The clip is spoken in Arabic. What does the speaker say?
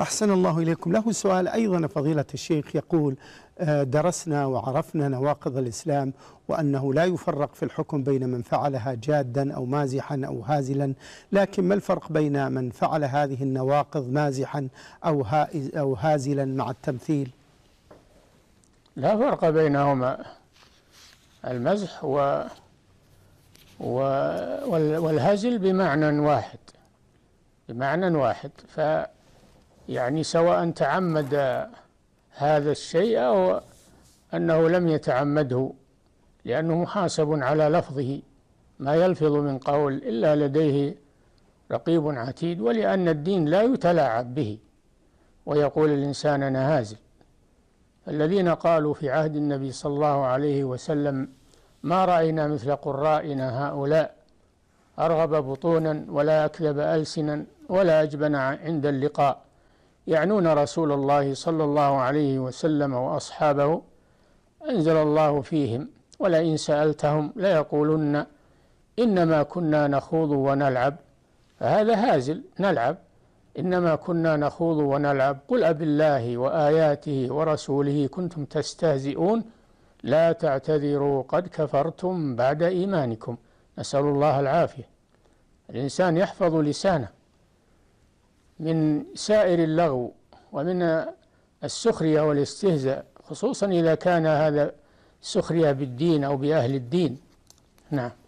أحسن الله إليكم له سؤال أيضا فضيلة الشيخ يقول آه، درسنا وعرفنا نواقض الإسلام وأنه لا يفرق في الحكم بين من فعلها جادا أو مازحا أو هازلا لكن ما الفرق بين من فعل هذه النواقض مازحا أو, أو هازلا مع التمثيل لا فرق بينهما المزح و والهزل بمعنى واحد بمعنى واحد ف يعني سواء تعمد هذا الشيء أو أنه لم يتعمده لأنه محاسب على لفظه ما يلفظ من قول إلا لديه رقيب عتيد ولأن الدين لا يتلاعب به ويقول الإنسان أنا هازل الذين قالوا في عهد النبي صلى الله عليه وسلم ما رأينا مثل قرائنا هؤلاء أرغب بطونا ولا أكذب ألسنا ولا أجبن عند اللقاء يعنون رسول الله صلى الله عليه وسلم واصحابه انزل الله فيهم ولئن سالتهم ليقولن انما كنا نخوض ونلعب فهذا هازل نلعب انما كنا نخوض ونلعب قل اب الله واياته ورسوله كنتم تستهزئون لا تعتذروا قد كفرتم بعد ايمانكم نسال الله العافيه الانسان يحفظ لسانه من سائر اللغو ومن السخرية والاستهزاء خصوصا إذا كان هذا سخرية بالدين أو بأهل الدين نعم